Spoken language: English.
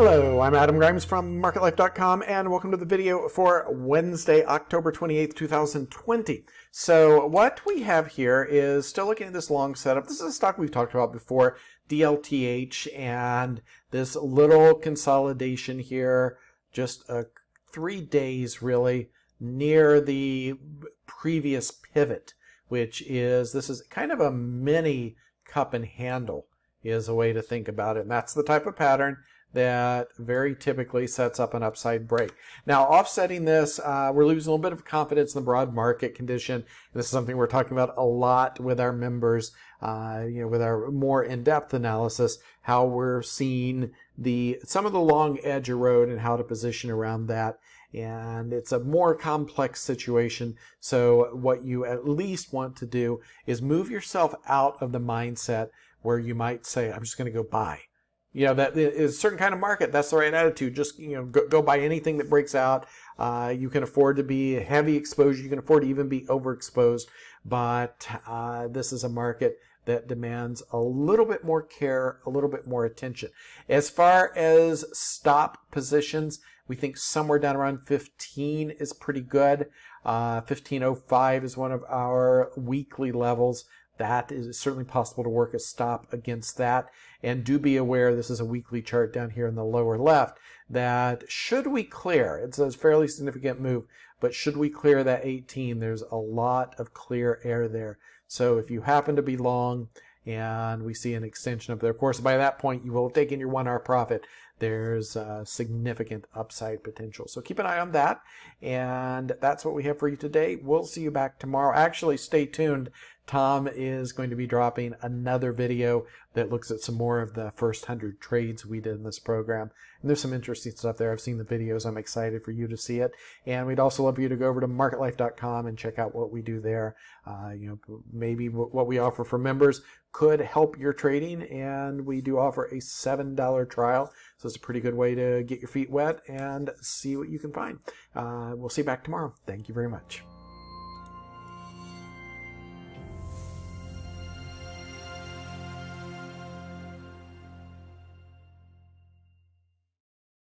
Hello, I'm Adam Grimes from MarketLife.com and welcome to the video for Wednesday, October 28th, 2020. So what we have here is still looking at this long setup. This is a stock we've talked about before, DLTH, and this little consolidation here, just uh, three days really, near the previous pivot, which is, this is kind of a mini cup and handle is a way to think about it. And that's the type of pattern that very typically sets up an upside break. Now, offsetting this, uh, we're losing a little bit of confidence in the broad market condition. this is something we're talking about a lot with our members, uh, you know, with our more in-depth analysis, how we're seeing the some of the long edge erode and how to position around that. And it's a more complex situation. So what you at least want to do is move yourself out of the mindset where you might say, I'm just going to go buy. You know, that is a certain kind of market. That's the right attitude. Just, you know, go, go buy anything that breaks out. Uh, you can afford to be heavy exposure. You can afford to even be overexposed. But uh, this is a market that demands a little bit more care, a little bit more attention. As far as stop positions, we think somewhere down around 15 is pretty good. Uh, 1505 is one of our weekly levels that is certainly possible to work a stop against that. And do be aware, this is a weekly chart down here in the lower left, that should we clear, it's a fairly significant move, but should we clear that 18, there's a lot of clear air there. So if you happen to be long and we see an extension of there, of course, by that point you will have taken your one hour profit. There's significant upside potential. So keep an eye on that. And that's what we have for you today. We'll see you back tomorrow. Actually, stay tuned. Tom is going to be dropping another video that looks at some more of the first 100 trades we did in this program. And there's some interesting stuff there. I've seen the videos. I'm excited for you to see it. And we'd also love for you to go over to marketlife.com and check out what we do there. Uh, you know, maybe what we offer for members could help your trading. And we do offer a $7 trial. So it's a pretty good way to get your feet wet and see what you can find. Uh, we'll see you back tomorrow. Thank you very much.